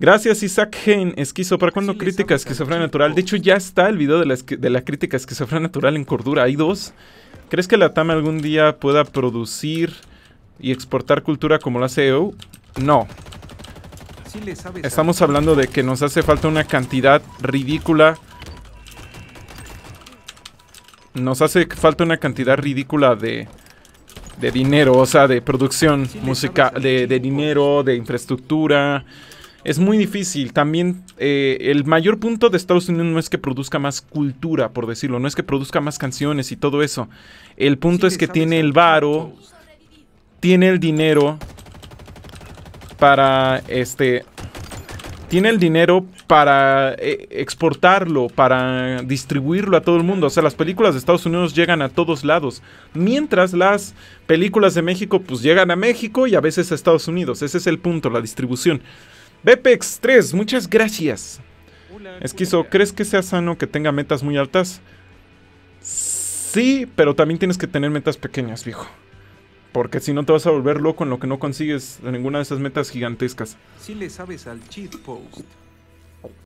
Gracias, Isaac Hein, Esquizo. ¿Para cuándo críticas crítica esquizofrenia natural? De hecho, ya está el video de la, de la crítica esquizofrenia natural en Cordura. Hay dos. ¿Crees que la TAM algún día pueda producir y exportar cultura como la CEO? E no. Estamos hablando de que nos hace falta una cantidad ridícula. Nos hace falta una cantidad ridícula de, de dinero, o sea, de producción musical. de, de dinero, de infraestructura es muy difícil. También eh, el mayor punto de Estados Unidos no es que produzca más cultura, por decirlo, no es que produzca más canciones y todo eso. El punto es que tiene el varo, tiene el dinero para este... Tiene el dinero para eh, exportarlo, para distribuirlo a todo el mundo. O sea, las películas de Estados Unidos llegan a todos lados. Mientras las películas de México, pues llegan a México y a veces a Estados Unidos. Ese es el punto, la distribución. Bepex3, muchas gracias. Esquizo, ¿crees que sea sano que tenga metas muy altas? Sí, pero también tienes que tener metas pequeñas, viejo. Porque si no te vas a volver loco en lo que no consigues ninguna de esas metas gigantescas. Si le sabes al cheat post.